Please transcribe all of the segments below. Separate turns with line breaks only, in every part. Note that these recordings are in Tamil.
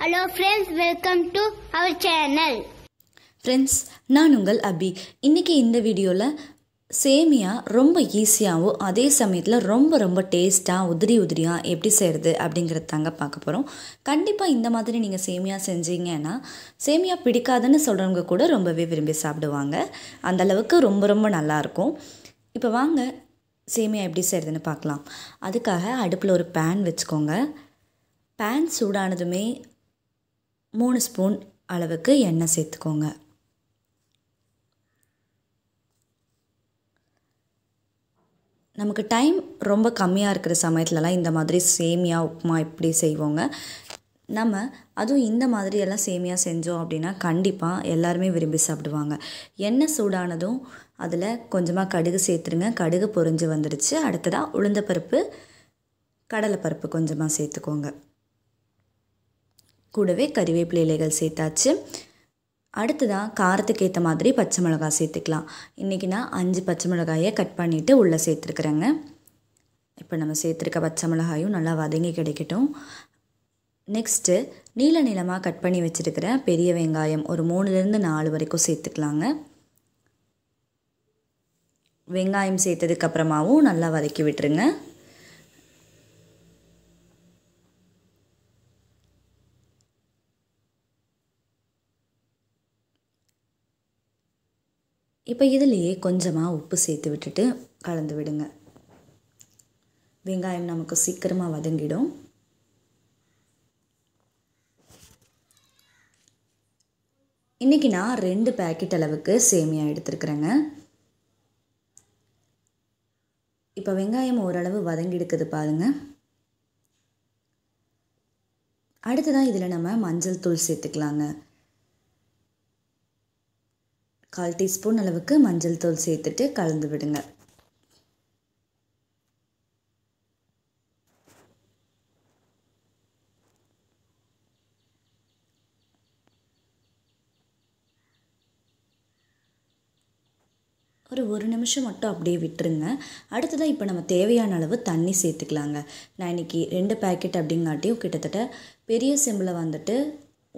hello friends welcome to our channel friends நான் உங்கள் அபி இன்றைக்கி இந்த வீடியோவில் சேமியா ரொம்ப ஈஸியாகவும் அதே சமயத்தில் ரொம்ப ரொம்ப டேஸ்ட்டாக உதிரி உதிரியாக எப்படி செய்கிறது அப்படிங்கிறது தாங்க பார்க்க போகிறோம் கண்டிப்பாக இந்த மாதிரி நீங்கள் சேமியா செஞ்சீங்கன்னா சேமியா பிடிக்காதுன்னு சொல்கிறவங்க கூட ரொம்பவே விரும்பி சாப்பிடுவாங்க அந்தளவுக்கு ரொம்ப ரொம்ப நல்லாயிருக்கும் இப்போ வாங்க சேமியா எப்படி செய்கிறதுன்னு பார்க்கலாம் அதுக்காக அடுப்பில் ஒரு பேன் வச்சுக்கோங்க பேன் சூடானதுமே மூணு ஸ்பூன் அளவுக்கு எண்ணெய் சேர்த்துக்கோங்க நமக்கு டைம் ரொம்ப கம்மியாக இருக்கிற சமயத்துலலாம் இந்த மாதிரி சேமியா உப்புமா இப்படி செய்வோங்க நம்ம அதுவும் இந்த மாதிரி எல்லாம் சேமியா செஞ்சோம் அப்படின்னா கண்டிப்பாக எல்லாருமே விரும்பி சாப்பிடுவாங்க எண்ணெய் சூடானதும் அதில் கொஞ்சமாக கடுகு சேர்த்துருங்க கடுகு பொறிஞ்சு வந்துடுச்சு அடுத்ததாக உளுந்தப்பருப்பு கடலைப்பருப்பு கொஞ்சமாக சேர்த்துக்கோங்க கூடவே கறிவேப்பிலை இலைகள் சேர்த்தாச்சு தான் காரத்துக்கு ஏற்ற மாதிரி பச்சை மிளகாய் சேர்த்துக்கலாம் இன்றைக்கி நான் அஞ்சு பச்சை மிளகாயை கட் பண்ணிவிட்டு உள்ளே சேர்த்துருக்குறேங்க இப்போ நம்ம சேர்த்துருக்க பச்சை மிளகாயும் நல்லா வதங்கி கிடைக்கட்டும் நெக்ஸ்ட்டு நீல நீளமாக கட் பண்ணி வச்சுருக்கிற பெரிய வெங்காயம் ஒரு மூணுலேருந்து நாலு வரைக்கும் சேர்த்துக்கலாங்க வெங்காயம் சேர்த்ததுக்கப்புறமாவும் நல்லா வதக்கி விட்டுருங்க இப்போ இதுலேயே கொஞ்சமாக உப்பு சேர்த்து விட்டுட்டு கலந்து விடுங்க வெங்காயம் நமக்கு சீக்கிரமாக வதங்கிடும் இன்றைக்கி நான் ரெண்டு பேக்கெட் அளவுக்கு சேமியா எடுத்துருக்குறேங்க இப்போ வெங்காயம் ஓரளவு வதங்கி எடுக்குது அடுத்து தான் இதில் நம்ம மஞ்சள் தூள் சேர்த்துக்கலாங்க கால் டீஸ்பூன் அளவுக்கு மஞ்சள் தூள் சேர்த்துட்டு கலந்து விடுங்க ஒரு ஒரு நிமிஷம் மட்டும் அப்படியே விட்டுருங்க அடுத்ததான் இப்போ நம்ம தேவையான அளவு தண்ணி சேர்த்துக்கலாங்க நான் இன்றைக்கி ரெண்டு பேக்கெட் அப்படிங்காட்டியும் கிட்டத்தட்ட பெரிய செம்பில் வந்துட்டு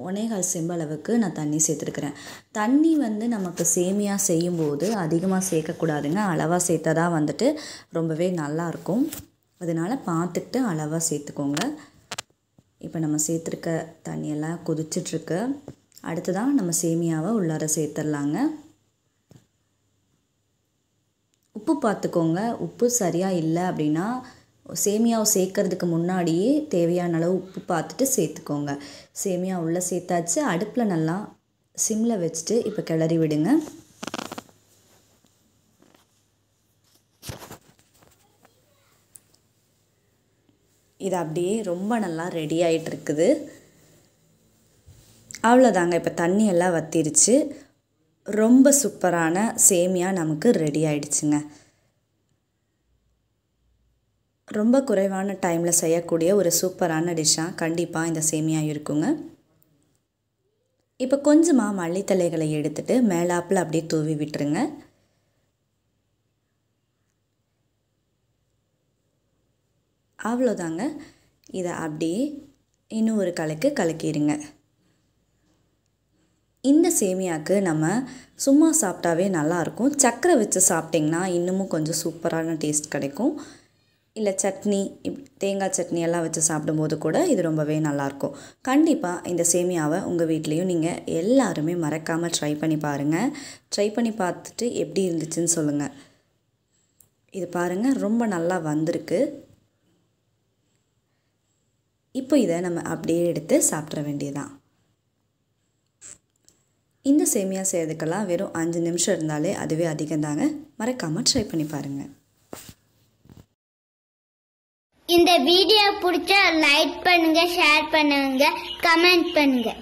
ஒனேகால் செம்பு அளவுக்கு நான் தண்ணி சேர்த்துருக்குறேன் தண்ணி வந்து நமக்கு செய்யும் செய்யும்போது அதிகமாக சேர்க்கக்கூடாதுங்க அளவாக சேர்த்தா தான் வந்துட்டு ரொம்பவே நல்லாயிருக்கும் அதனால் பார்த்துக்கிட்டு அளவாக சேர்த்துக்கோங்க இப்போ நம்ம சேர்த்துருக்க தண்ணியெல்லாம் கொதிச்சிட்ருக்கு தான் நம்ம சேமியாவை உள்ளார சேர்த்துடலாங்க உப்பு பார்த்துக்கோங்க உப்பு சரியாக இல்லை அப்படின்னா சேமியாவை சேர்க்கறதுக்கு முன்னாடியே தேவையான அளவு உப்பு பார்த்துட்டு சேர்த்துக்கோங்க சேமியா உள்ளே சேர்த்தாச்சு அடுப்பில் நல்லா சிம்மில் வச்சுட்டு இப்போ கிளறி விடுங்க இது அப்படியே ரொம்ப நல்லா ரெடி ஆகிட்டு இருக்குது அவ்வளோதாங்க இப்போ தண்ணி எல்லாம் வத்திருச்சு ரொம்ப சூப்பரான சேமியா நமக்கு ரெடி ஆகிடுச்சுங்க ரொம்ப குறைவான டைமில் செய்யக்கூடிய ஒரு சூப்பரான டிஷ்ஷாக கண்டிப்பாக இந்த சேமியா இருக்குங்க இப்போ கொஞ்சமாக மல்லித்தலைகளை எடுத்துகிட்டு மேலாப்பில் அப்படியே தூவி விட்டுருங்க அவ்வளோதாங்க இதை அப்படியே இன்னும் ஒரு கலக்கு கலக்கிடுங்க இந்த சேமியாவுக்கு நம்ம சும்மா சாப்பிட்டாவே நல்லாயிருக்கும் சக்கரை வச்சு சாப்பிட்டிங்கன்னா இன்னமும் கொஞ்சம் சூப்பரான டேஸ்ட் கிடைக்கும் இல்லை சட்னி தேங்காய் சட்னி எல்லாம் வச்சு சாப்பிடும்போது கூட இது ரொம்பவே நல்லாயிருக்கும் கண்டிப்பாக இந்த சேமியாவை உங்கள் வீட்லேயும் நீங்கள் எல்லாருமே மறக்காமல் ட்ரை பண்ணி பாருங்கள் ட்ரை பண்ணி பார்த்துட்டு எப்படி இருந்துச்சுன்னு சொல்லுங்கள் இது பாருங்கள் ரொம்ப நல்லா வந்திருக்கு இப்போ இதை நம்ம அப்படியே எடுத்து சாப்பிட்ற வேண்டியதான் இந்த சேமியா செய்யறதுக்கெல்லாம் வெறும் அஞ்சு நிமிஷம் இருந்தாலே அதுவே அதிகம் தாங்க மறக்காமல் ட்ரை பண்ணி பாருங்கள் இந்த வீடியோ புடிச்சா லைக் பண்ணுங்க ஷேர் பண்ணுங்க கமெண்ட் பண்ணுங்க